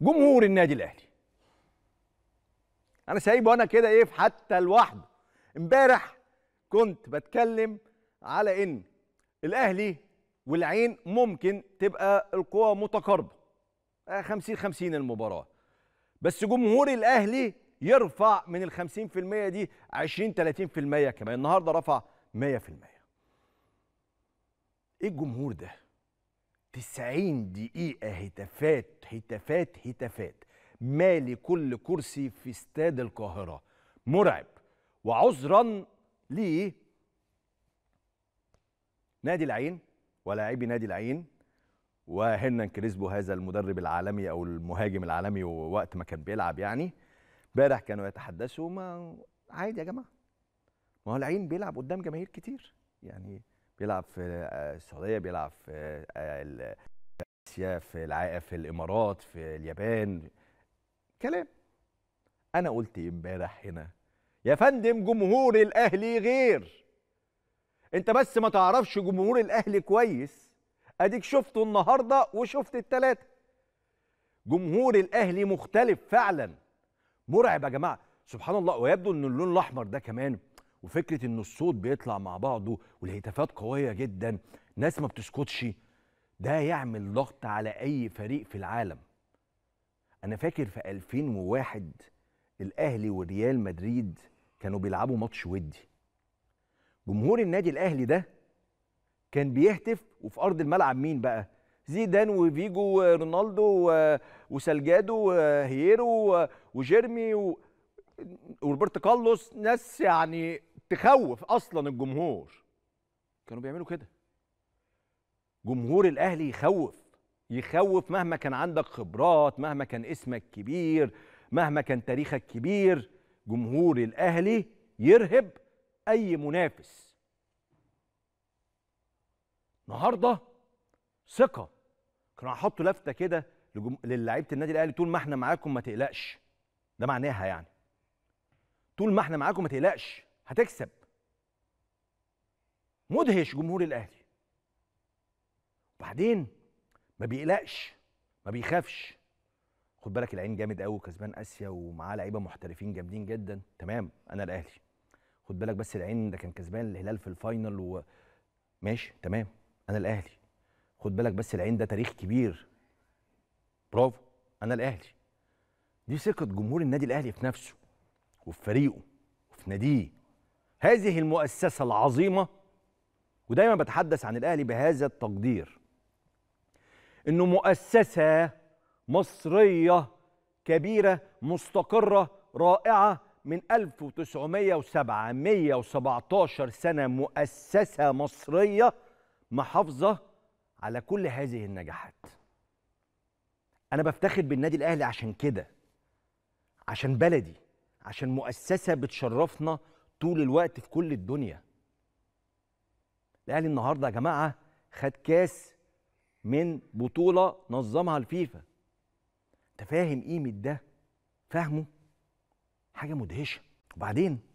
جمهور النادي الاهلي انا سايبه انا كده ايه في حتى لوحده امبارح كنت بتكلم على ان الاهلي والعين ممكن تبقى القوى متقاربه 50 آه، 50 المباراه بس جمهور الاهلي يرفع من ال 50% دي 20 30% كمان النهارده رفع 100% ايه الجمهور ده 90 دقيقة هتافات هتافات هتافات مالي كل كرسي في استاد القاهرة مرعب وعذرا ليه نادي العين ولاعبي نادي العين وهنا كريسبو هذا المدرب العالمي او المهاجم العالمي ووقت ما كان بيلعب يعني امبارح كانوا يتحدثوا ما عادي يا جماعه ما هو العين بيلعب قدام جماهير كتير يعني بيلعب في آه، السعوديه بيلعب في آه، اسيا في الع... في الامارات في اليابان كلام انا قلت إيه امبارح هنا يا فندم جمهور الاهلي غير انت بس ما تعرفش جمهور الاهلي كويس اديك شفته النهارده وشفت التلاته جمهور الاهلي مختلف فعلا مرعب يا جماعه سبحان الله ويبدو ان اللون الاحمر ده كمان وفكره ان الصوت بيطلع مع بعضه والهتافات قويه جدا ناس ما بتسكتش ده يعمل ضغط على اي فريق في العالم انا فاكر في 2001 الاهلي وريال مدريد كانوا بيلعبوا ماتش ودي جمهور النادي الاهلي ده كان بيهتف وفي ارض الملعب مين بقى زيدان وفيجو ورونالدو وسالجادو وهيرو وجيرمي و... وروبرت كارلوس ناس يعني تخوف اصلا الجمهور كانوا بيعملوا كده جمهور الاهلي يخوف يخوف مهما كان عندك خبرات مهما كان اسمك كبير مهما كان تاريخك كبير جمهور الاهلي يرهب اي منافس النهارده ثقه كانوا هحطوا لفته كده لجم... للعيبه النادي الاهلي طول ما احنا معاكم ما تقلقش ده معناها يعني طول ما احنا معاكم ما تقلقش هتكسب مدهش جمهور الاهلي وبعدين ما بيقلقش ما بيخافش خد بالك العين جامد قوي وكسبان اسيا ومعاه لعيبه محترفين جامدين جدا تمام انا الاهلي خد بالك بس العين ده كان كسبان الهلال في الفاينل و... ماشي تمام انا الاهلي خد بالك بس العين ده تاريخ كبير برافو انا الاهلي دي ثقه جمهور النادي الاهلي في نفسه وفي فريقه وفي ناديه هذه المؤسسة العظيمة ودايما بتحدث عن الأهلي بهذا التقدير إنه مؤسسة مصرية كبيرة مستقرة رائعة من 1907 117 سنة مؤسسة مصرية محافظة على كل هذه النجاحات أنا بفتخر بالنادي الأهلي عشان كده عشان بلدي عشان مؤسسة بتشرفنا طول الوقت في كل الدنيا الاهلي النهارده يا جماعه خد كاس من بطوله نظمها الفيفا انت فاهم قيمه ده فاهمه حاجه مدهشه وبعدين